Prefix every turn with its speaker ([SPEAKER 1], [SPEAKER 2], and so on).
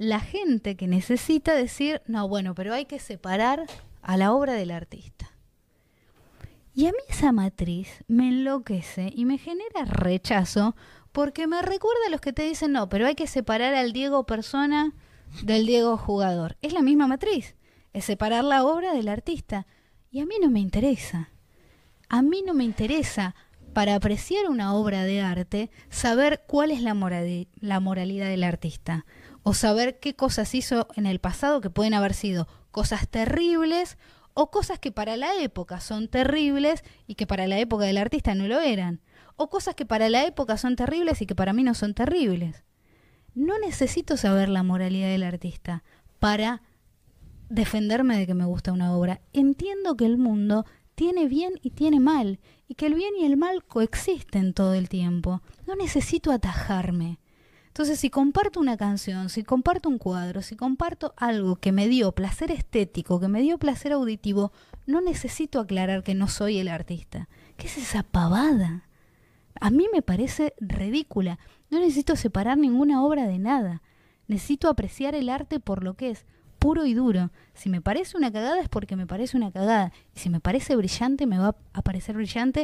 [SPEAKER 1] la gente que necesita decir, no, bueno, pero hay que separar a la obra del artista. Y a mí esa matriz me enloquece y me genera rechazo porque me recuerda a los que te dicen, no, pero hay que separar al Diego persona del Diego jugador. Es la misma matriz, es separar la obra del artista. Y a mí no me interesa. A mí no me interesa para apreciar una obra de arte, saber cuál es la, moralidad del artista o saber qué cosas hizo en el pasado que pueden haber sido cosas terribles o cosas que para la época son terribles y que para la época del artista no lo eran, o cosas que para la época son terribles y que para mí no son terribles. No necesito saber la moralidad del artista para defenderme de que me gusta una obra. Entiendo que el mundo tiene bien y tiene mal, y que el bien y el mal coexisten todo el tiempo. No necesito atajarme. Entonces, si comparto una canción, si comparto un cuadro, si comparto algo que me dio placer estético, que me dio placer auditivo, no necesito aclarar que no soy el artista. ¿Qué es esa pavada? A mí me parece ridícula. No necesito separar ninguna obra de nada. Necesito apreciar el arte por lo que es, puro y duro. Si me parece una cagada es porque me parece una cagada. Y si me parece brillante, me va a parecer brillante